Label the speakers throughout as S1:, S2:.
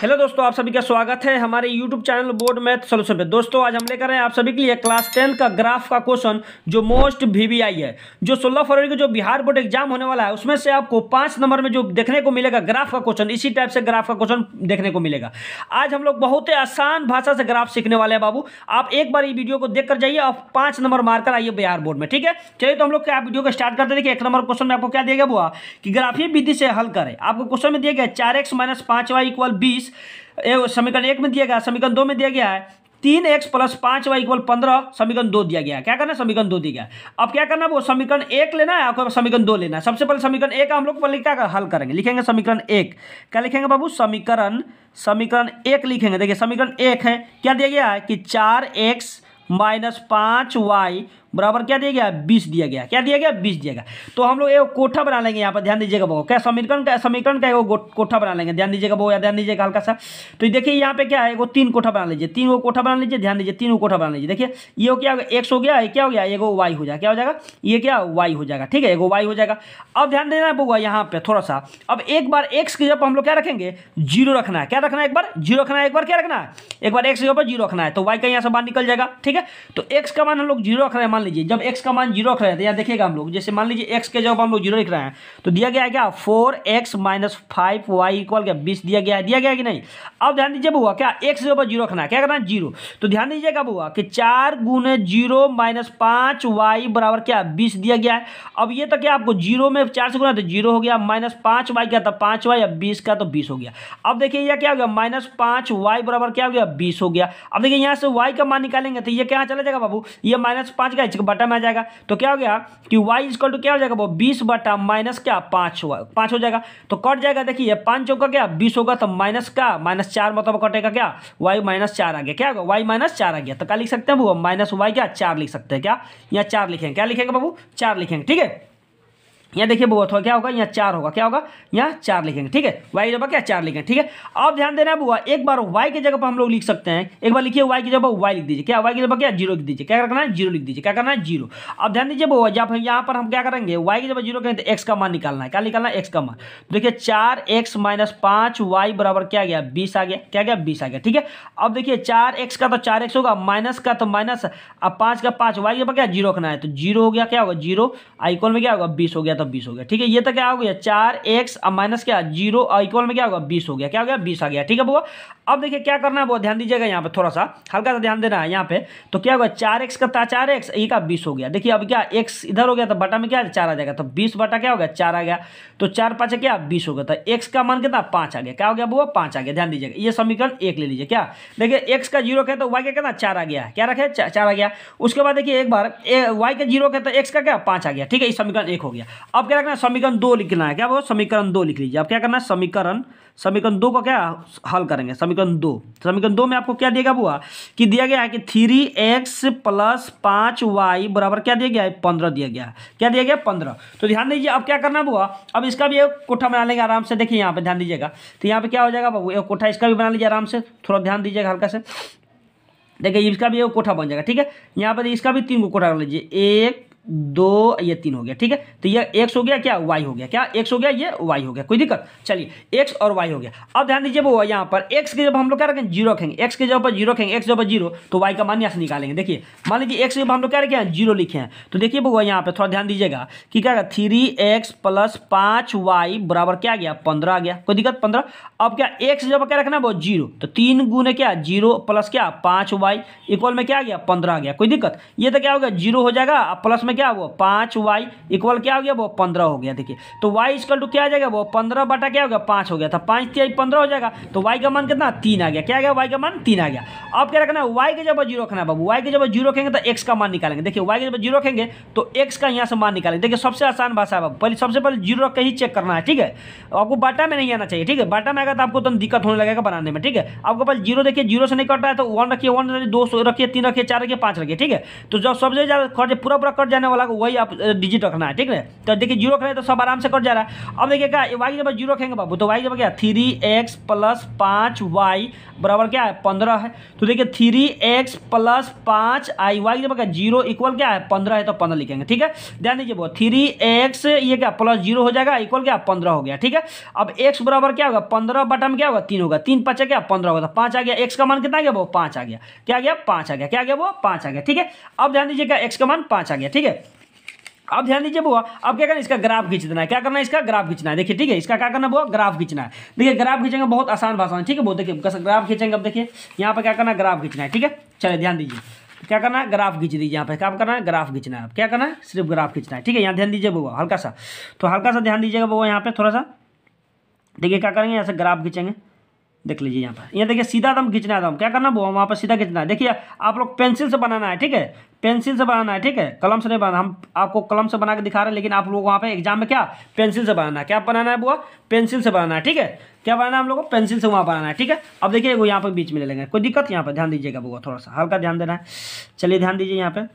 S1: hello दोस्तों आप सभी का स्वागत है हमारे YouTube channel board math solution पे दोस्तों आज हम लेकर आए आप सभी के लिए क्लास टेंथ का ग्राफ का क्वेश्चन जो मोस्ट वीवीआई है जो 16 फरवरी को जो बिहार बोर्ड एग्जाम होने वाला है उसमें से आपको पांच नंबर में जो देखने को मिलेगा ग्राफ का क्वेश्चन इसी टाइप से ग्राफ का क्वेश्चन देखने को मिलेगा आज हम लोग बहुत ही आसान भाषा से ग्राफ सीखने वाले हैं बाबू आप एक बार ये वीडियो को देख जाइए और पांच नंबर मारकर आइए बिहार बोर्ड में ठीक है चलिए तो हम लोग क्या वीडियो को स्टार्ट करते देखिए एक नंबर क्वेश्चन में आपको क्या दिया गया बुआ कि ग्राफी विधि से हल करें आपको क्वेश्चन में दिया गया चार एक्स माइनस इक्वल बीस बीस समीकरण एक में दिया गया समीकरण दो में दिया गया है तीन एक्स प्लस पाँच वाई इक्वल पंद्रह समीकरण दो दिया गया क्या करना है समीकरण दो दिया गया अब क्या करना है वो समीकरण एक लेना है आपको समीकरण दो लेना है सबसे पहले समीकरण एक हम लोग पहले क्या कर, हल करेंगे लिखेंगे समीकरण एक क्या लिखेंगे बाबू समीकरण समीकरण एक लिखेंगे देखिए समीकरण एक है क्या दिया गया है कि चार एक्स माइनस पाँच वाई बराबर क्या दिया गया बीस दिया गया क्या दिया गया बीस दिया गया तो हम लोग एक कोठा बना लेंगे यहाँ पर ध्यान दीजिएगा बहुत क्या समीकरण का समीकरण का एक कोठा बना लेंगे ध्यान दीजिएगा बहुत या ध्यान दीजिएगा हल्का सा तो देखिए यहाँ पे क्या है एगो तीन कोठा बना लीजिए तीन को कोठा बना लीजिए ध्यान दीजिए तीन को कोठा बना लीजिए देखिए ये क्या एक्स हो गया क्या हो गया एगो वाई हो जाएगा क्या हो जाएगा ये क्या वाई हो जाएगा ठीक है एगो वाई हो जाएगा अब ध्यान देना है यहाँ पे थोड़ा सा अब एक बार एक्स की जब हम लोग क्या रखेंगे जीरो रखना है क्या रखना है एक बार जीरो रखना है एक बार क्या रखना है एक बार एक्स के ऊपर जीरो रखना है तो वाई का यहाँ से बाहर निकल जाएगा ठीक है तो एक्स का मान हम लोग जीरो रख रहे हैं मान लीजिए जब एक्स का मान जीरो रख रहे हैं तो यहाँ देखिएगा हम लोग जैसे मान लीजिए एक्स के जब हम लोग जीरो लिख रहे हैं तो दिया गया है क्या four X minus five Y equal क्या बीस दिया गया है दिया गया है कि नहीं अब ध्यान दीजिए बुआ क्या एक्स जो ऊपर जीरो रखना है क्या करना है जीरो तो ध्यान दीजिएगा बुआ कि चार गुने जीरो माइनस पाँच वाई बराबर क्या बीस दिया गया है अब ये तो क्या आपको जीरो में चार से गुना तो जीरो हो गया माइनस पाँच वाई क्या था पाँच वाई अब बीस का तो बीस हो गया अब देखिए यह क्या हो गया माइनस पाँच वाई बराबर क्या हो गया बीस हो गया अब देखिए यहाँ से वाई का मान निकालेंगे तो ये क्या चला जाएगा बाबू ये माइनस पाँच का एच के बटा में आ जाएगा तो क्या हो गया कि वाई इजकल टू क्या हो जाएगा वो बीस बटा माइनस क्या पाँच हुआ पाँच हो जाएगा तो कट जाएगा देखिए पाँच चौका क्या बीस होगा तो माइनस का माइनस चार मतलब कटेगा क्या वाई माइनस चार आ गया क्या होगा वाई माइनस चार आ गया तो क्या लिख सकते हैं बाबू माइनस वाई क्या चार लिख सकते हैं क्या यहाँ चार लिखेंगे क्या लिखेंगे बाबू चार लिखेंगे ठीक है यहाँ देखिए बुआ थोड़ा क्या होगा यहाँ चार होगा क्या होगा यहाँ चार लिखेंगे ठीक है वाई की जगह क्या चार लिखेंगे ठीक है अब ध्यान देना बुआ एक बार वाई की जगह पर हम लोग लिख सकते हैं एक बार लिखिए वाई की जगह वाई लिख दीजिए क्या वाई की जगह क्या जीरो लिख दीजिए क्या करना है जीरो लिख दीजिए क्या करना है जीरो अब ध्यान दीजिए बुआ जब यहाँ पर हम क्या करेंगे वाई की जगह जीरो करेंगे तो एक्स का मान निकालना है क्या निकालना है एक्स का मान तो देखिए चार एक्स माइनस पाँच वाई बराबर क्या गया बीस आ गया क्या गया बीस आ गया ठीक है अब देखिए चार एक्स का तो चार एक्स होगा माइनस का तो माइनस अब पाँच का पाँच वाई की जगह क्या जीरो रखना है तो जीरो हो गया क्या होगा जीरो आईकॉल में क्या होगा बीस हो गया तो बीस हो गया ठीक है ये तो क्या हो गया चार एक्स माइनस क्या जीरो इक्वल में क्या होगा बीस हो गया क्या हो गया बीस आ गया ठीक है बुआ अब देखिए क्या करना है वो ध्यान दीजिएगा यहाँ पे थोड़ा सा हल्का सा ध्यान देना है यहाँ पे तो क्या होगा चार एक्स का था चार एक्स ये का बीस हो गया देखिए अब क्या एक्स इधर हो गया तो बटा में क्या चार आ जाएगा तो बीस बटा क्या हो गया चार आ गया तो चार पाँच क्या बीस हो गया तो एक्स का मान कितना पाँच आ गया क्या हो गया वो पाँच आ गया ध्यान दीजिएगा ये समीकरण एक ले लीजिए क्या देखिए एक्स का जीरो कहता है तो वाई का कितना चार आ गया क्या रखे चार आ गया उसके बाद देखिए एक बार वाई का जीरो कहता तो एक्स का क्या पाँच आ गया ठीक है ये समीकरण एक हो गया अब क्या रखना है समीकरण दो लिखना है क्या वो समीकरण दो लिख लीजिए अब क्या करना है समीकरण समीकरण दो का क्या हल करेंगे समीकरण दो समीकरण दो में आपको क्या दिया गया बुआ कि दिया गया है कि थ्री एक्स प्लस पाँच वाई बराबर क्या दिया गया है पंद्रह दिया गया क्या दिया गया पंद्रह तो ध्यान दीजिए अब क्या करना बुआ अब इसका भी एक कोठा बना लेंगे आराम से देखिए यहाँ पर ध्यान दीजिएगा तो यहाँ पर क्या हो जाएगा बाबू एक कोठा इसका भी बना लीजिए आराम से थोड़ा ध्यान दीजिएगा हल्का से देखिए इसका भी एक कोठा बन जाएगा ठीक है यहाँ पर इसका भी तीन को कोठा कर लीजिए एक दो ये तीन हो गया ठीक है तो ये एक्स हो गया क्या वाई हो गया क्या एक्स हो गया ये वाई हो गया कोई दिक्कत चलिए एक्स और वाई हो गया अब ध्यान दीजिए वो यहाँ पर एक्स के जब हम लोग क्या रखेंगे जीरो रखेंगे एक्स के जब पर जीरो रखेंगे एक्स जब जीरो तो वाई का मान यहाँ से निकालेंगे देखिए मान लीजिए एक्स जब हम लोग क्या रखे हैं जीरो लिखे हैं तो देखिए वो यहाँ पर थोड़ा ध्यान दीजिएगा कि क्या थ्री एक्स प्लस पाँच वाई बराबर क्या गया पंद्रह आ गया कोई दिक्कत पंद्रह अब क्या एक्स जब क्या रखना वो जीरो तो तीन गुने क्या जीरो प्लस क्या पाँच वाई इक्वल में क्या आ गया पंद्रह आ गया कोई दिक्कत ये तो क्या हो गया जीरो हो जाएगा प्लस में क्या वो पाँच वाई इक्वल क्या हो गया वो पंद्रह हो गया देखिए तो वाई इक्वल टू क्या आ जाएगा वो पंद्रह बटा क्या हो गया पाँच हो गया था तो पाँच तिहाई पंद्रह हो जाएगा तो वाई का मान कितना तीन आ गया क्या गया वाई का मान तीन आ गया अब क्या रखना है वाई के जब जीरो रखना है बाबू वाई के जब जीरो रखेंगे तो एक्स का मान निकालेंगे देखिए वाई के जब जीरो रखेंगे तो एक्स का यहाँ से मान निकालेंगे देखिए सबसे आसान भाषा है बाबू पहले सबसे पहले जीरो रख के ही चेक करना है ठीक है आपको बाटा में नहीं आना चाहिए ठीक है बाटा में आएगा तो आपको तो दिक्कत होने लगेगा बनाने में ठीक है आपको पहले जीरो देखिए जीरो से नहीं कट रहा है तो वन रखिए वन रखिए दो रखिए तीन रखिए चार रखिए पाँच रखिए ठीक है तो जब सबसे ज़्यादा खर्च पूरा पूरा कट जाने रखने वाला को वही आप डिजिट रखना है ठीक है तो देखिए जीरो रख रहे तो सब आराम से कट जा रहा है अब देखिए क्या वाई जब जीरो रखेंगे बाबू तो वाई जब क्या थ्री एक्स प्लस पाँच वाई बराबर क्या है पंद्रह है तो देखिए थ्री एक्स प्लस पाँच आई वाई जब क्या जीरो इक्वल क्या है पंद्रह है तो पंद्रह लिखेंगे ठीक है ध्यान दीजिए बहुत थ्री एक्स ये क्या प्लस जीरो हो जाएगा इक्वल क्या पंद्रह हो गया ठीक है अब एक्स बराबर क्या होगा पंद्रह बटन क्या होगा तीन होगा तीन पचा क्या पंद्रह होगा तो पाँच आ गया एक्स का मान कितना गया वो पाँच आ गया क्या गया पाँच आ गया क्या गया वो पाँच आ गया ठीक है अब ध्यान दीजिए क्या एक्स का मान पाँच आ गया ठीक है अब ध्यान दीजिए बुआ अब क्या करना इसका ग्राफ खींच देना है क्या करना है इसका ग्राफ खींचना है देखिए ठीक है इसका क्या करना बुआ ग्राफ खींचना है देखिए ग्राफ खींचेंगे बहुत आसान भाषा है ठीक है बहुत देखिए ग्राफ खींचेंगे अब देखिए यहाँ पर क्या करना ग्राफ खींचना है ठीक है चलिए ध्यान दीजिए क्या करना है ग्राफ खींच दीजिए यहाँ पे क्या करना है ग्राफ खींचना है अब क्या करना है सिर्फ ग्राफ खींचना है ठीक है यहाँ ध्यान दीजिए बुआ हल्का सा तो हल्का सा ध्यान दीजिएगा बुआ यहाँ पे थोड़ा सा देखिए क्या करेंगे यहाँ से ग्राफ खींचेंगे देख लीजिए यहाँ पर यहाँ देखिए सीधा दम खींचना है दम क्या करना वो वहाँ पर सीधा खींचना है देखिए आप लोग पेंसिल से बनाना है ठीक है पेंसिल से बनाना है ठीक है कलम से नहीं बनाना हम आपको कलम से बना के दिखा रहे हैं लेकिन आप लोग वहाँ पे एग्जाम में क्या पेंसिल से बनाना है क्या बनाना है बुआ पेंसिल से बनाना है ठीक है क्या बनाना है हम लोग को पेंसिल से वहाँ बनाना है ठीक है अब देखिए वो यहाँ पर बीच में ले लेंगे कोई दिक्कत यहाँ पर ध्यान दीजिएगा बुआ थोड़ा सा हल्का ध्यान देना है चलिए ध्यान दीजिए यहाँ पर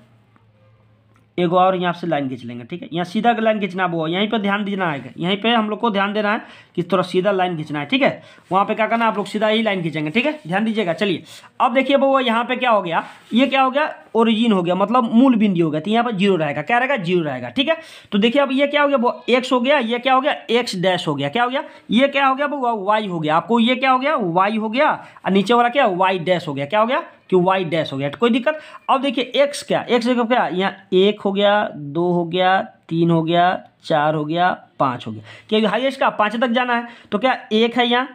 S1: एगो और यहाँ से लाइन खींच लेंगे ठीक है यहाँ सीधा का लाइन खींचना वो यहीं पर ध्यान देना है यहीं पे हम लोग को ध्यान देना है कि थोड़ा सीधा लाइन खींचना है ठीक है वहाँ पे क्या करना आप लोग सीधा ही लाइन खींचेंगे ठीक है ध्यान दीजिएगा चलिए अब देखिए वो यहाँ पे क्या हो गया ये क्या हो गया ओरिजिन हो गया मतलब मूल बिंदु हो गया तो यहाँ पर जीरो रहेगा क्या रहेगा जीरो रहेगा ठीक है तो देखिए अब ये क्या हो गया वो एक्स हो गया ये क्या हो गया एक्स डैश हो गया क्या हो गया ये क्या हो गया वो वाई हो गया आपको ये क्या हो गया वाई हो गया और नीचे वाला क्या वाई डैश हो गया क्या हो गया कि वाई डैश हो गया तो कोई दिक्कत अब देखिए एक्स क्या एक्स क्या यहाँ एक हो गया दो हो गया तीन हो गया चार हो गया पाँच हो गया क्योंकि हाइएस्ट का पाँच तक जाना है तो क्या एक है यहाँ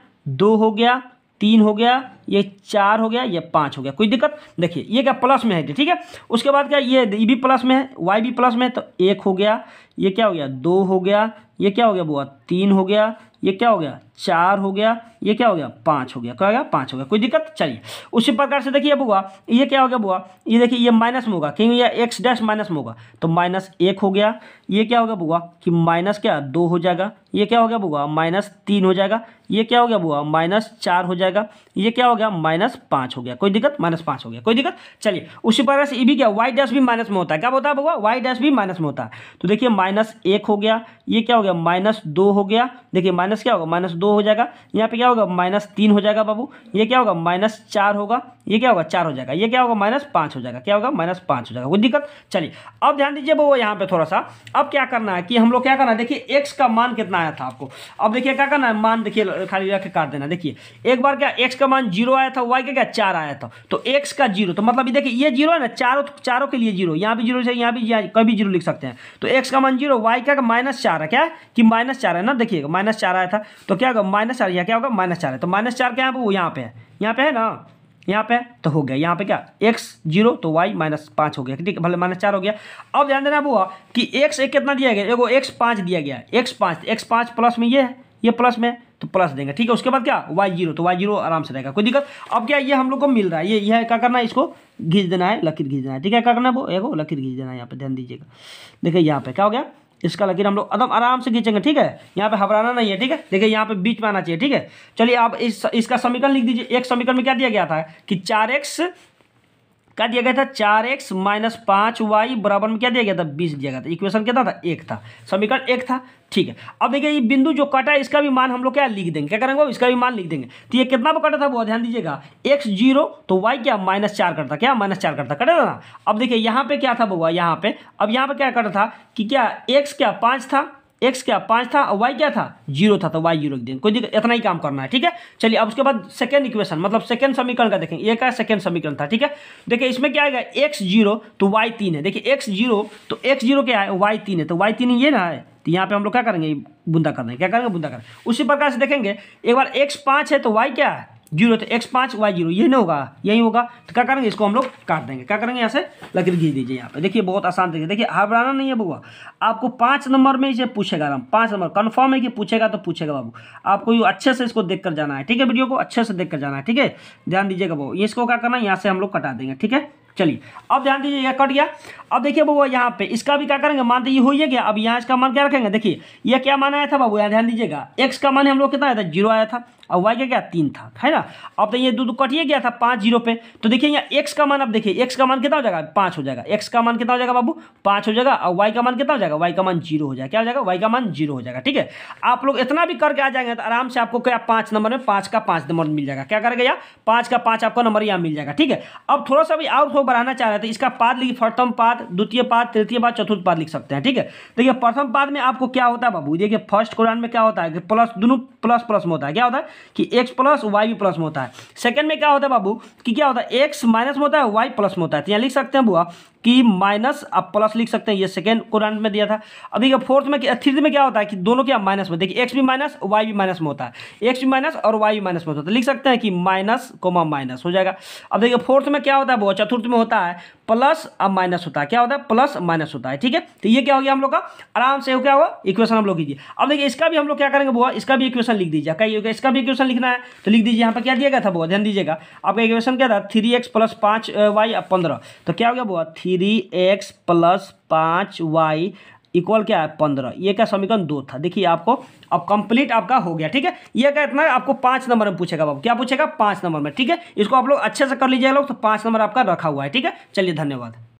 S1: दो हो गया तीन हो गया ये चार हो गया ये पाँच हो गया कोई दिक्कत देखिए ये क्या प्लस में है ठीक है उसके बाद क्या ये भी प्लस में है वाई भी प्लस में है तो एक हो गया ये क्या हो गया दो हो गया ये क्या हो गया बुआ तीन हो गया ये क्या हो गया चार हो गया ये क्या हो गया पाँच हो गया क्या हो गया पाँच हो गया कोई दिक्कत चलिए उसी प्रकार से देखिए बुआ ये क्या हो गया बुआ ये देखिए ये माइनस में होगा क्योंकि ये एक्स डैश माइनस में होगा तो माइनस एक हो गया ये क्या हो गया बुआ कि माइनस क्या दो हो जाएगा ये क्या हो गया बुआ माइनस तीन हो जाएगा ये क्या हो गया बुआ माइनस चार हो जाएगा ये क्या हो गया माइनस पाँच हो गया कोई दिक्कत माइनस पाँच हो गया कोई दिक्कत चलिए उसी प्रकार से ये भी क्या वाई डैश भी माइनस में होता है क्या होता है बुआ वाई डैश भी माइनस में होता है तो देखिए माइनस एक हो गया ये क्या हो गया माइनस दो हो गया देखिए माइनस क्या होगा माइनस दो दो हो जाएगा यहाँ पे क्या होगा माइनस तीन हो जाएगा बाबू ये क्या होगा माइनस चार होगा ये क्या होगा चार हो जाएगा ये क्या होगा माइनस पाँच हो जाएगा क्या होगा माइनस पाँच हो जाएगा कोई दिक्कत चलिए अब ध्यान दीजिए बाबू यहाँ पे थोड़ा सा अब क्या करना है कि हम लोग क्या करना है देखिए एक्स का मान कितना आया था आपको अब देखिए क्या करना है मान देखिए खाली रख के काट देना देखिए एक बार क्या एक्स का मान जीरो आया था वाई का क्या चार आया था तो एक्स का जीरो तो मतलब देखिए ये जीरो है ना चारों चारों के लिए जीरो यहाँ भी जीरो यहाँ भी कभी जीरो लिख सकते हैं तो एक्स का मान जीरो वाई का माइनस चार है क्या कि माइनस चार है ना देखिएगा माइनस चार आया था तो क्या जाएगा माइनस चार यहाँ क्या होगा माइनस चार है तो माइनस चार क्या है वो यहाँ पे है यहाँ पे है ना यहाँ पे तो हो गया यहाँ पे क्या एक्स जीरो तो वाई माइनस पाँच हो गया ठीक है भले माइनस चार हो गया अब ध्यान देना वो कि एक्स एक कितना दिया गया एगो एक्स पाँच दिया गया एक्स पाँच एक्स पाँच प्लस में ये है ये प्लस में तो प्लस देंगे ठीक है उसके बाद क्या वाई जीरो तो वाई जीरो आराम से रहेगा कोई दिक्कत अब क्या ये हम लोग को मिल रहा है ये यह क्या करना है इसको घींच देना है लकीर घींच देना है ठीक है क्या करना है वो एगो लकीर घींच देना है यहाँ पर ध्यान दीजिएगा देखिए यहाँ पर क्या हो गया इसका लकीर हम लोग एकदम आराम से खींचेंगे ठीक है यहाँ पे घबराना नहीं है ठीक है देखिए यहाँ पे बीच में आना चाहिए ठीक है चलिए आप इस इसका समीकरण लिख दीजिए एक समीकरण में क्या दिया गया था कि चार एक्स क्या दिया गया था चार एक्स माइनस पाँच वाई बराबर में क्या दिया गया था बीस दिया गया था इक्वेशन क्या था एक था समीकरण एक था ठीक है अब देखिए ये बिंदु जो कटा है इसका भी मान हम लोग क्या लिख देंगे क्या करेंगे इसका भी मान लिख देंगे तो ये कितना पर कटा था वो ध्यान दीजिएगा एक्स जीरो तो वाई क्या माइनस चार करता क्या माइनस चार करता कटा था ना अब देखिए यहाँ पे क्या था बउआ यहाँ पे अब यहाँ पे क्या कटा था कि क्या एक्स क्या पाँच था एक्स क्या पाँच था और वाई क्या था जीरो था तो वाई जीरो लिख देंगे कोई दिक्कत इतना ही काम करना है ठीक है चलिए अब उसके बाद सेकेंड इक्वेशन मतलब सेकेंड समीकरण का देखेंगे ये का सेकेंड समीकरण था ठीक है देखिए इसमें क्या आएगा एक्स जीरो तो वाई तीन है देखिए एक्स जीरो तो एक्स जीरो क्या है वाई तीन है तो वाई तीन ये ना है तो यहाँ पे हम लोग क्या करेंगे बुंदा कर देंगे क्या करेंगे बुंदा करें उसी प्रकार से देखेंगे एक बार एक्स पाँच है तो वाई क्या है जीरो तो एक्स पाँच वाई जीरो ये नहीं होगा यही होगा तो क्या करेंगे इसको हम लोग काट देंगे क्या करेंगे यहाँ से लकड़ी घी दीजिए यहाँ पे देखिए बहुत आसान तरीके देखिए हबराना नहीं है बुआ आपको पाँच नंबर में इसे पूछेगा हम पाँच नंबर कन्फर्म है कि पूछेगा तो पूछेगा बाबू आपको यू अच्छे से इसको देख कर जाना है ठीक है वीडियो को अच्छे से देख कर जाना है ठीक है ध्यान दीजिएगा बाबू इसको क्या करना है यहाँ से हम लोग कटा देंगे ठीक है चलिए अब ध्यान यह कट गया अब देखिए बबुआ यहाँ पे इसका भी क्या करेंगे मान दीजिए हो ही गया अब यहाँ इसका मान क्या रखेंगे देखिए यह क्या मान आया था बाबू यहाँ ध्यान दीजिएगा एक्स का मान हम लोग कितना आया था जीरो आया था और वाई का क्या तीन था है ना अब तो ये दो दो कटिए गया था पाँच जीरो पे तो देखिए यहाँ एक्स का मान अब देखिए एक्स का मान कितना हो जाएगा पाँच हो जाएगा एक्स का मान कितना हो जाएगा बाबू पाँच हो जाएगा और वाई का मान कितना हो जाएगा वाई का मान जीरो हो जाएगा क्या हो जाएगा वाई का मान जीरो हो जाएगा ठीक है आप लोग इतना भी करके आ जाएंगे तो आराम से आपको क्या पाँच नंबर में पाँच का पाँच नंबर मिल जाएगा क्या करेगा यहाँ पाँच का पाँच आपका नंबर यहाँ मिल जाएगा ठीक है अब थोड़ा सा भी और थोड़ा बढ़ाना चाह रहे थे तो इसका पाद लिखिए प्रथम पाद द्वितीय पाद तृतीय पाद चतुर्थ पाद लिख सकते हैं ठीक है देखिए तो प्रथम पाद में आपको क्या होता है बाबू देखिए फर्स्ट कुरान में क्या होता है प्लस दोनों प्लस प्लस में होता है क्या होता है कि एक्स प्लस वाई भी प्लस में होता है सेकंड में क्या होता है बाबू कि क्या होता है एक्स माइनस में होता है वाई प्लस में होता है तो यहाँ लिख सकते हैं बुआ कि माइनस आप प्लस लिख सकते हैं ये सेकेंड कोरेंट में दिया था अब देखिए फोर्थ में थ्री में क्या होता है कि दोनों क्या माइनस में देखिए एक्स भी माइनस वाई भी माइनस में होता है एक्स भी माइनस और वाई भी माइनस में होता है तो लिख सकते हैं कि माइनस कोमा माइनस हो जाएगा अब देखिए फोर्थ में क्या होता है वो चतुर्थ में होता है प्लस और माइनस होता है क्या होता है प्लस माइनस होता है ठीक है तो ये क्या हो गया हम लोग का आराम से क्या हुआ इक्वेशन हम लोग कीजिए अब देखिए इसका भी हम लोग क्या करेंगे बुआ इसका भी इक्वेशन लिख दीजिए कहिए इसका भी इक्वेशन लिखना है तो लिख दीजिए यहाँ पर क्या दिया गया था बुआ ध्यान दीजिएगा आपका इक्वेशन क्या था थ्री एक्स प्लस पाँच वाई पंद्रह तो क्या हो गया बुआ थ्री थ्री एक्स प्लस पाँच वाई इक्वल क्या है पंद्रह ये का समीकरण दो था देखिए आपको अब कंप्लीट आपका हो गया ठीक है ये का इतना आपको पाँच नंबर में पूछेगा बाबू क्या पूछेगा पाँच नंबर में ठीक है इसको आप लोग अच्छे से कर लीजिएगा लोग तो पाँच नंबर आपका रखा हुआ है ठीक है चलिए धन्यवाद